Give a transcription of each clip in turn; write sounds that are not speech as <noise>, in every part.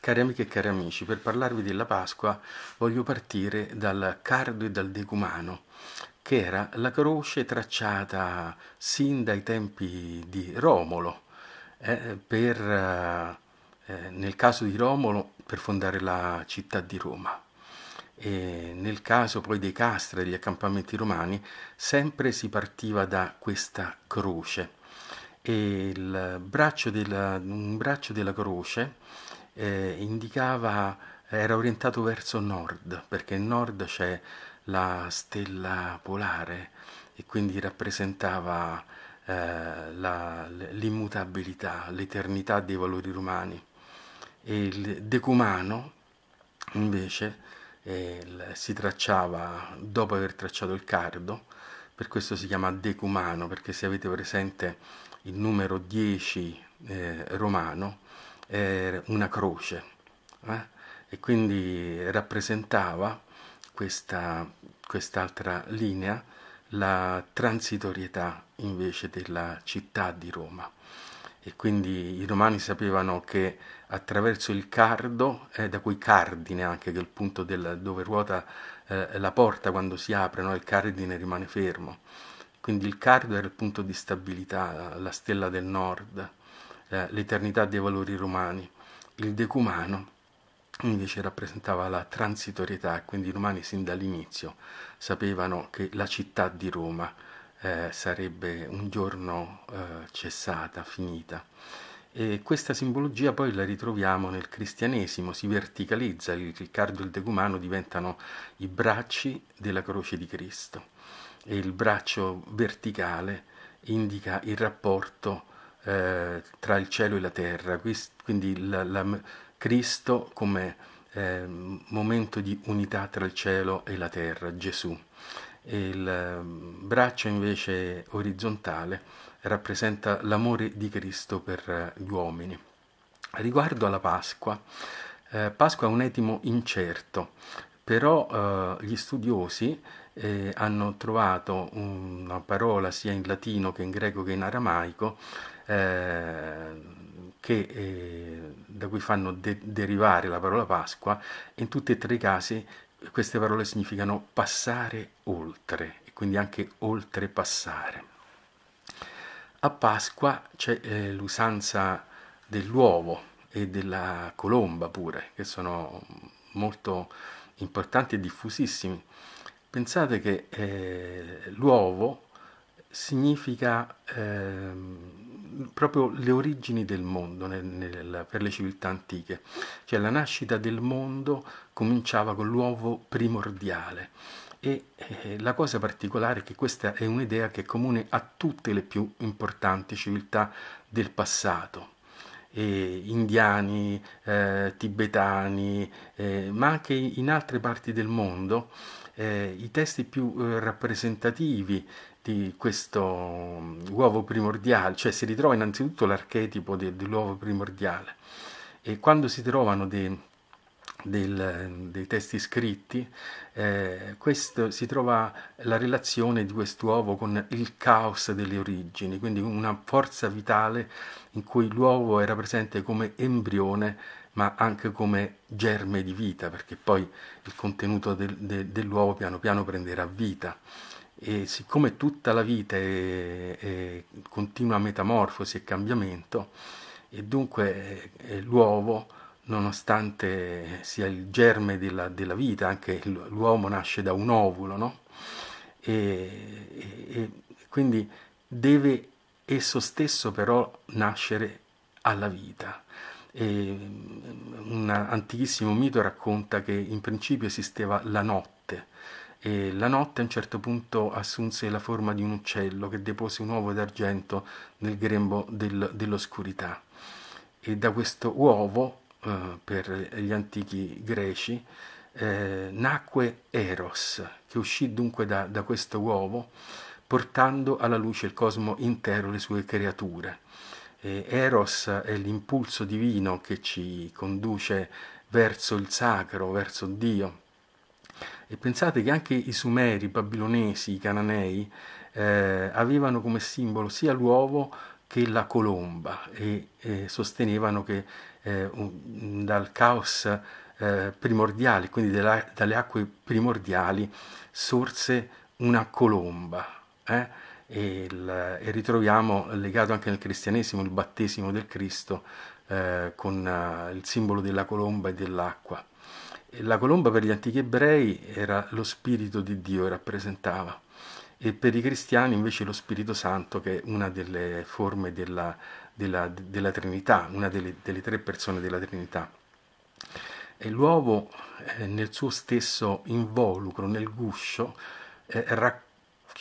Cari amiche e cari amici, per parlarvi della Pasqua voglio partire dal cardo e dal decumano, che era la croce tracciata sin dai tempi di Romolo, eh, per, eh, eh, nel caso di Romolo per fondare la città di Roma. E nel caso poi dei castri e degli accampamenti romani, sempre si partiva da questa croce. E il braccio della, un braccio della croce eh, indicava, era orientato verso nord, perché in nord c'è la stella polare e quindi rappresentava eh, la, l'immutabilità, l'eternità dei valori romani. E il decumano invece eh, si tracciava dopo aver tracciato il cardo, per questo si chiama decumano, perché se avete presente il numero 10 eh, romano, eh, una croce eh? e quindi rappresentava questa, quest'altra linea la transitorietà invece della città di Roma e quindi i romani sapevano che attraverso il cardo, eh, da quei cardine anche che è il punto del, dove ruota eh, la porta quando si apre, no? il cardine rimane fermo, quindi il cardo era il punto di stabilità, la stella del nord, eh, l'eternità dei valori romani. Il decumano invece rappresentava la transitorietà, quindi i romani sin dall'inizio sapevano che la città di Roma eh, sarebbe un giorno eh, cessata, finita. E questa simbologia poi la ritroviamo nel cristianesimo, si verticalizza, il cardo e il decumano diventano i bracci della croce di Cristo e il braccio verticale indica il rapporto eh, tra il cielo e la terra, quindi la, la, Cristo come eh, momento di unità tra il cielo e la terra, Gesù. Il ehm, braccio invece orizzontale rappresenta l'amore di Cristo per eh, gli uomini. Riguardo alla Pasqua, eh, Pasqua è un etimo incerto, però eh, gli studiosi eh, hanno trovato una parola sia in latino che in greco che in aramaico eh, che, eh, da cui fanno de- derivare la parola Pasqua, in tutti e tre i casi queste parole significano passare oltre, e quindi anche oltrepassare. A Pasqua c'è eh, l'usanza dell'uovo e della colomba pure, che sono molto importanti e diffusissimi. Pensate che eh, l'uovo significa ehm, proprio le origini del mondo nel, nel, per le civiltà antiche, cioè la nascita del mondo cominciava con l'uovo primordiale e eh, la cosa particolare è che questa è un'idea che è comune a tutte le più importanti civiltà del passato. E indiani, eh, tibetani, eh, ma anche in altre parti del mondo, eh, i testi più eh, rappresentativi di questo mm, uovo primordiale, cioè si ritrova innanzitutto l'archetipo de, dell'uovo primordiale e quando si trovano dei, del, dei testi scritti eh, questo, si trova la relazione di quest'uovo con il caos delle origini, quindi una forza vitale in cui l'uovo era presente come embrione ma anche come germe di vita, perché poi il contenuto del, de, dell'uovo piano piano prenderà vita e siccome tutta la vita è, è continua metamorfosi e cambiamento e dunque eh, l'uovo nonostante sia il germe della, della vita anche l'uomo nasce da un ovulo no? e, e, e quindi deve esso stesso però nascere alla vita e mm, un antichissimo mito racconta che in principio esisteva la notte e la notte a un certo punto assunse la forma di un uccello che depose un uovo d'argento nel grembo del, dell'oscurità e da questo uovo eh, per gli antichi greci eh, nacque Eros che uscì dunque da, da questo uovo portando alla luce il cosmo intero, le sue creature. E Eros è l'impulso divino che ci conduce verso il sacro, verso Dio, e pensate che anche i Sumeri, i Babilonesi, i Cananei eh, avevano come simbolo sia l'uovo che la colomba e, e sostenevano che eh, un, dal caos eh, primordiale, quindi della, dalle acque primordiali, sorse una colomba. Eh? E, il, e, ritroviamo legato anche nel cristianesimo il battesimo del Cristo eh, con eh, il simbolo della colomba e dell'acqua. La colomba per gli antichi ebrei era lo spirito di Dio rappresentava e per i cristiani invece lo Spirito Santo che è una delle forme della, della, della Trinità, una delle, delle, tre persone della Trinità. E l'uovo eh, nel suo stesso involucro, nel guscio, eh, racconta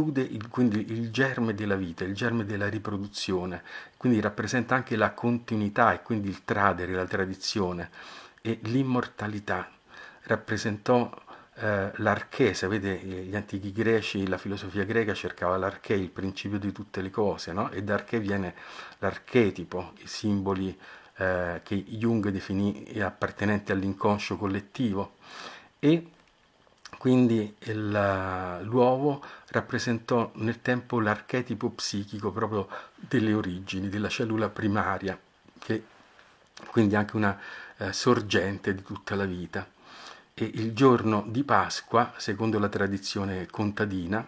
racchiude il, quindi il germe della vita, il germe della riproduzione, quindi rappresenta anche la continuità e quindi il tradere, la tradizione e l'immortalità. Rappresentò eh, l'archè, sapete eh, gli antichi greci, la filosofia greca cercava l'archè, il principio di tutte le cose, no? e da archè viene l'archetipo, i simboli eh, che Jung definì appartenenti all'inconscio collettivo. E quindi il, eh, l'uovo rappresentò nel tempo l'archetipo psichico proprio delle origini, della cellula primaria, che quindi anche una eh, sorgente di tutta la vita. E il giorno di Pasqua, secondo la tradizione contadina,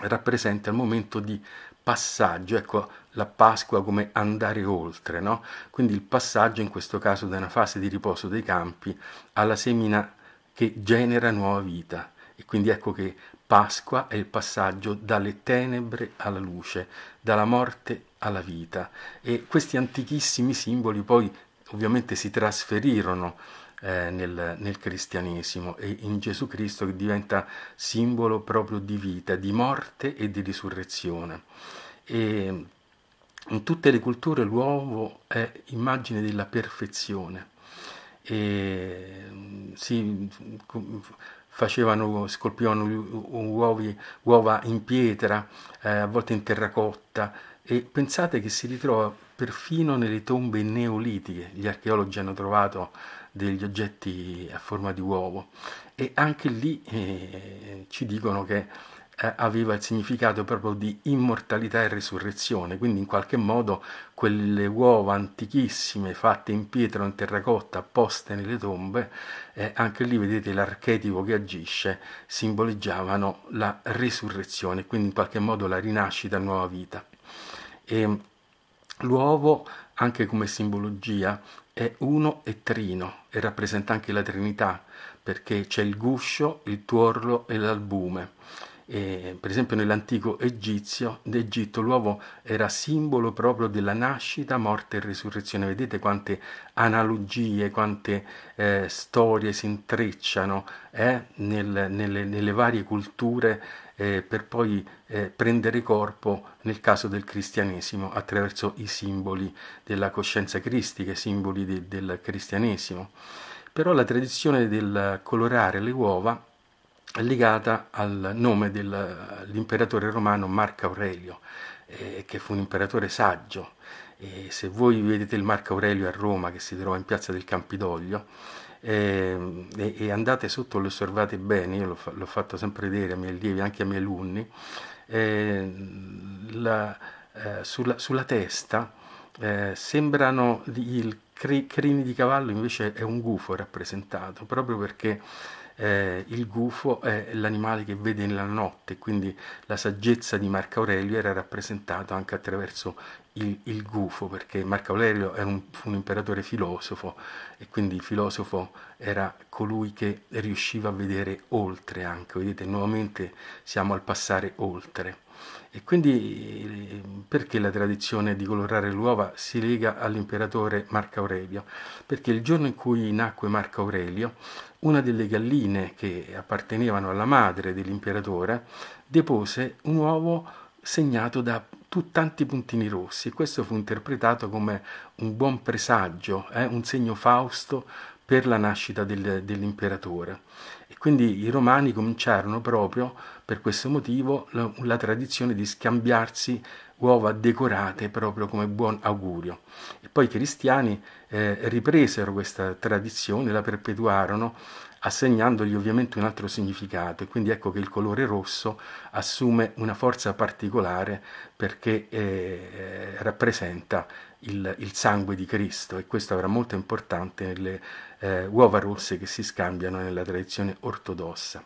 rappresenta il momento di passaggio, ecco la Pasqua come andare oltre, no? quindi il passaggio in questo caso da una fase di riposo dei campi alla semina che genera nuova vita. E quindi ecco che Pasqua è il passaggio dalle tenebre alla luce, dalla morte alla vita. E questi antichissimi simboli poi ovviamente si trasferirono eh, nel, nel, cristianesimo e in Gesù Cristo che diventa simbolo proprio di vita, di morte e di risurrezione. E in tutte le culture l'uovo è immagine della perfezione e si facevano, scolpivano uovi, uova in pietra, eh, a volte in terracotta e pensate che si ritrova perfino nelle tombe neolitiche, gli archeologi hanno trovato degli oggetti a forma di uovo e anche lì eh, ci dicono che eh, aveva il significato proprio di immortalità e risurrezione, quindi in qualche modo quelle uova antichissime fatte in pietra o in terracotta poste nelle tombe, eh, anche lì vedete l'archetipo che agisce, simboleggiavano la risurrezione, quindi in qualche modo la rinascita, nuova vita. E l'uovo, anche come simbologia, è uno e trino e rappresenta anche la Trinità, perché c'è il guscio, il tuorlo e l'albume eh, per esempio nell'antico Egizio, d'Egitto l'uovo era simbolo proprio della nascita, morte e risurrezione. Vedete quante analogie, quante eh, storie si intrecciano eh, nel, nelle, nelle, varie culture eh, per poi eh, prendere corpo nel caso del cristianesimo attraverso i simboli della coscienza cristica, i simboli de, del cristianesimo. Però la tradizione del colorare le uova legata al nome dell'imperatore romano Marco Aurelio, eh, che fu un imperatore saggio. E se voi vedete il Marco Aurelio a Roma, che si trova in piazza del Campidoglio, eh, e, e, andate sotto, e lo osservate bene, io l'ho, fatto sempre vedere ai miei allievi, anche ai miei alunni, ehm, eh, la, sulla, sulla, testa eh, sembrano il crini di cavallo, invece è un gufo rappresentato, proprio perché eh, il gufo è l'animale che vede nella notte, quindi la saggezza di Marco Aurelio era rappresentata anche attraverso il, il gufo, perché Marco Aurelio un, fu un imperatore filosofo e quindi il filosofo era colui che riusciva a vedere oltre anche, vedete nuovamente siamo al passare oltre. E quindi perché la tradizione di colorare l'uova si lega all'imperatore Marco Aurelio? Perché il giorno in cui nacque Marco Aurelio, una delle galline che appartenevano alla madre dell'imperatore depose un uovo segnato da tanti puntini rossi. Questo fu interpretato come un buon presagio, eh, un segno fausto per la nascita del, dell'imperatore. E quindi i romani cominciarono proprio per questo motivo la, la tradizione di scambiarsi uova decorate proprio come buon augurio. E poi i cristiani eh, ripresero questa tradizione, la perpetuarono, assegnandogli ovviamente un altro significato e quindi ecco che il colore rosso assume una forza particolare perché eh, eh rappresenta il, il, sangue di Cristo e questo avrà molto importante nelle eh, uova rosse che si scambiano nella tradizione ortodossa.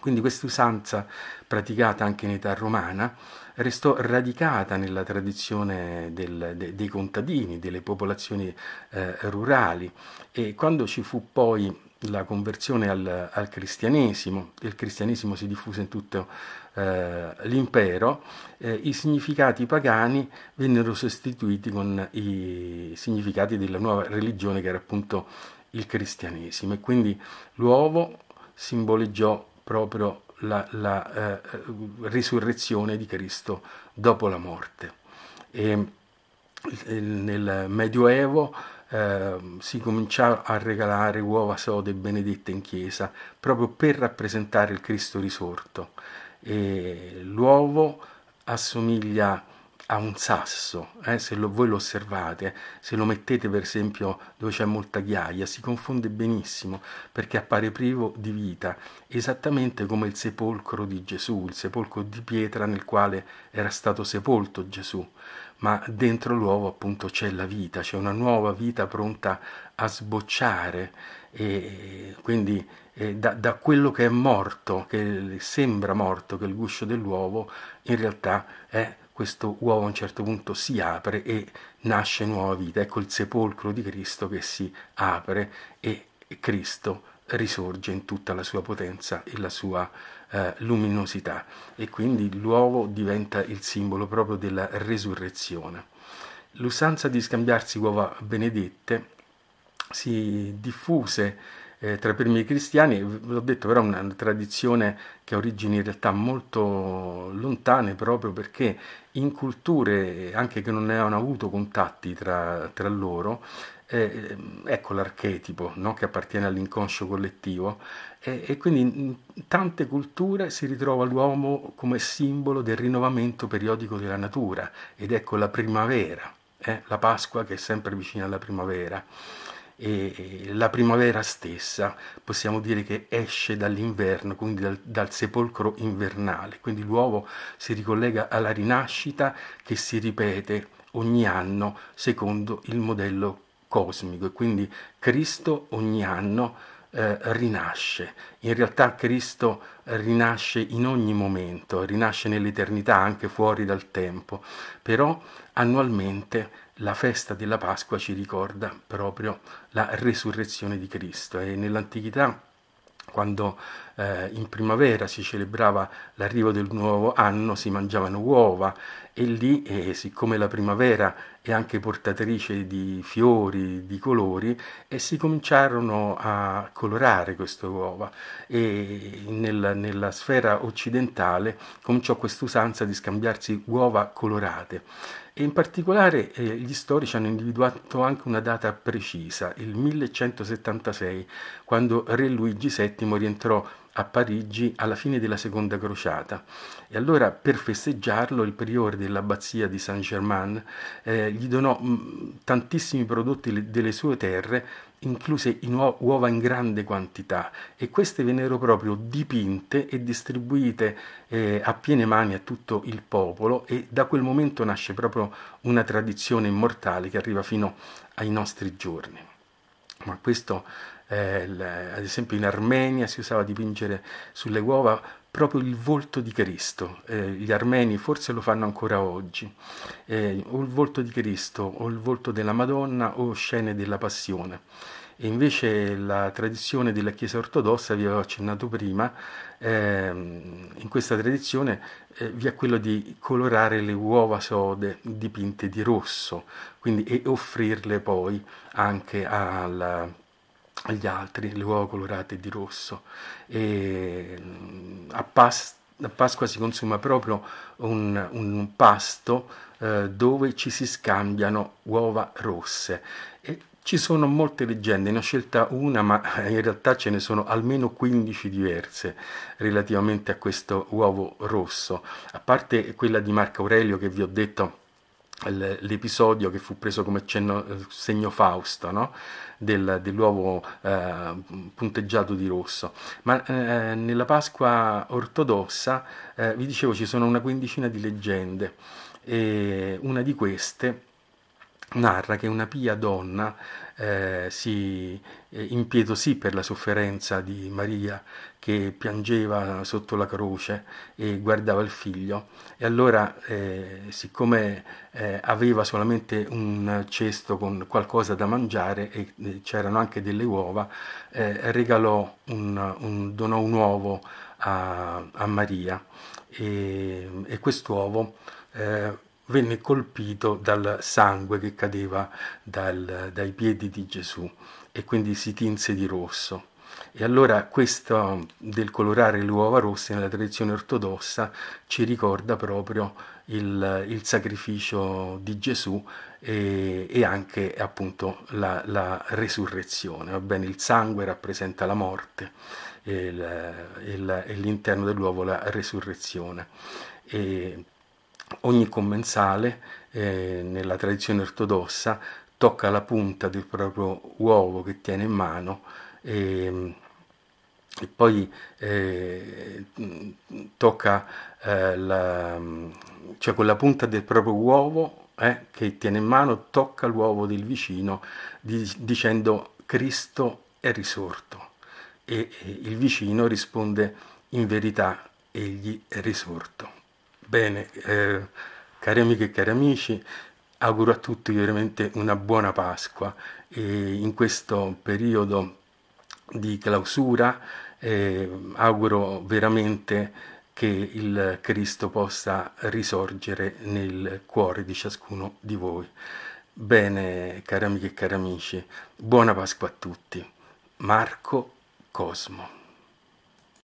Quindi questa usanza, praticata anche in età romana, restò radicata nella tradizione del, de, dei contadini, delle popolazioni eh, rurali e quando ci fu poi la conversione al, al cristianesimo, il cristianesimo si diffuse in tutto il eh, l'impero, eh, i significati pagani vennero sostituiti con i significati della nuova religione che era appunto il cristianesimo e quindi l'uovo simboleggiò proprio la, la eh, risurrezione di Cristo dopo la morte. E, eh, nel Medioevo eh, si cominciò a regalare uova sode benedette in chiesa proprio per rappresentare il Cristo risorto l'uovo assomiglia a un sasso, eh, se lo, voi lo osservate, se lo mettete per esempio dove c'è molta ghiaia, si confonde benissimo perché appare privo di vita, esattamente come il sepolcro di Gesù, il sepolcro di pietra nel quale era stato sepolto Gesù, ma dentro l'uovo appunto c'è la vita, c'è una nuova vita pronta a sbocciare e quindi eh, da, da, quello che è morto, che sembra morto, che è il guscio dell'uovo, in realtà è questo uovo a un certo punto si apre e nasce nuova vita. Ecco il sepolcro di Cristo che si apre e Cristo risorge in tutta la sua potenza e la sua eh, luminosità e quindi l'uovo diventa il simbolo proprio della resurrezione. L'usanza di scambiarsi uova benedette si diffuse eh, tra i primi cristiani, l'ho detto però è una tradizione che ha origini in realtà molto lontane proprio perché in culture anche che non avevano avuto contatti tra, tra loro, eh, eh, ecco l'archetipo no? che appartiene all'inconscio collettivo eh, e, quindi in tante culture si ritrova l'uomo come simbolo del rinnovamento periodico della natura ed ecco la primavera, eh, la Pasqua che è sempre vicina alla primavera e la primavera stessa possiamo dire che esce dall'inverno, quindi dal, dal, sepolcro invernale, quindi l'uovo si ricollega alla rinascita che si ripete ogni anno secondo il modello cosmico e quindi Cristo ogni anno eh, rinasce. In realtà Cristo rinasce in ogni momento, rinasce nell'eternità anche fuori dal tempo, però annualmente la festa della Pasqua ci ricorda proprio la resurrezione di Cristo e nell'antichità quando eh, in primavera si celebrava l'arrivo del nuovo anno si mangiavano uova e lì, eh, siccome la primavera è anche portatrice di fiori, di colori, e eh, si cominciarono a colorare queste uova e nella, nella sfera occidentale cominciò quest'usanza di scambiarsi uova colorate. E in particolare eh, gli storici hanno individuato anche una data precisa, il 1176, quando Re Luigi VII rientrò a Parigi alla fine della seconda crociata e allora per festeggiarlo il priore dell'abbazia di Saint-Germain eh, gli donò mh, mm, tantissimi prodotti delle sue terre incluse in uo- uova in grande quantità e queste vennero proprio dipinte e distribuite eh, a piene mani a tutto il popolo e da quel momento nasce proprio una tradizione immortale che arriva fino ai nostri giorni. Ma questo eh, ad esempio in Armenia si usava dipingere sulle uova proprio il volto di Cristo, eh, gli armeni forse lo fanno ancora oggi, eh, o il volto di Cristo o il volto della Madonna o scene della Passione. E invece la tradizione della Chiesa ortodossa, vi avevo accennato prima, ehm, in questa tradizione eh, vi è quello di colorare le uova sode dipinte di rosso quindi, e offrirle poi anche alla agli altri, le uova colorate di rosso. E mm, a, Pas- a Pasqua si consuma proprio un, un pasto eh, dove ci si scambiano uova rosse. E ci sono molte leggende, ne ho scelta una, ma <laughs> in realtà ce ne sono almeno 15 diverse relativamente a questo uovo rosso, a parte quella di Marco Aurelio che vi ho detto l'episodio che fu preso come cenno, eh, segno Fausto no? Del, dell'uovo eh, punteggiato di rosso ma eh, nella Pasqua ortodossa eh, vi dicevo ci sono una quindicina di leggende e una di queste narra che una pia donna eh, si eh, impietosì per la sofferenza di Maria che piangeva sotto la croce e guardava il figlio e allora eh, siccome eh, aveva solamente un cesto con qualcosa da mangiare e eh, c'erano anche delle uova eh, regalò un, un, donò un uovo a, a Maria e, e quest'uovo venne colpito dal sangue che cadeva dal, dai piedi di Gesù e quindi si tinse di rosso. E allora questo del colorare le uova rosse nella tradizione ortodossa ci ricorda proprio il, il sacrificio di Gesù e, e anche appunto la, la resurrezione. Va bene? Il sangue rappresenta la morte e, l'interno dell'uovo la resurrezione. E ogni commensale eh, nella tradizione ortodossa tocca la punta del proprio uovo che tiene in mano e, ehm, e poi eh, tocca eh, la, cioè con la punta del proprio uovo eh, che tiene in mano tocca l'uovo del vicino di, dicendo Cristo è risorto e, e il vicino risponde in verità egli è risorto. Bene, eh, cari amiche e cari amici, auguro a tutti veramente una buona Pasqua e in questo periodo di clausura eh, auguro veramente che il Cristo possa risorgere nel cuore di ciascuno di voi. Bene, cari amiche e cari amici, buona Pasqua a tutti. Marco Cosmo.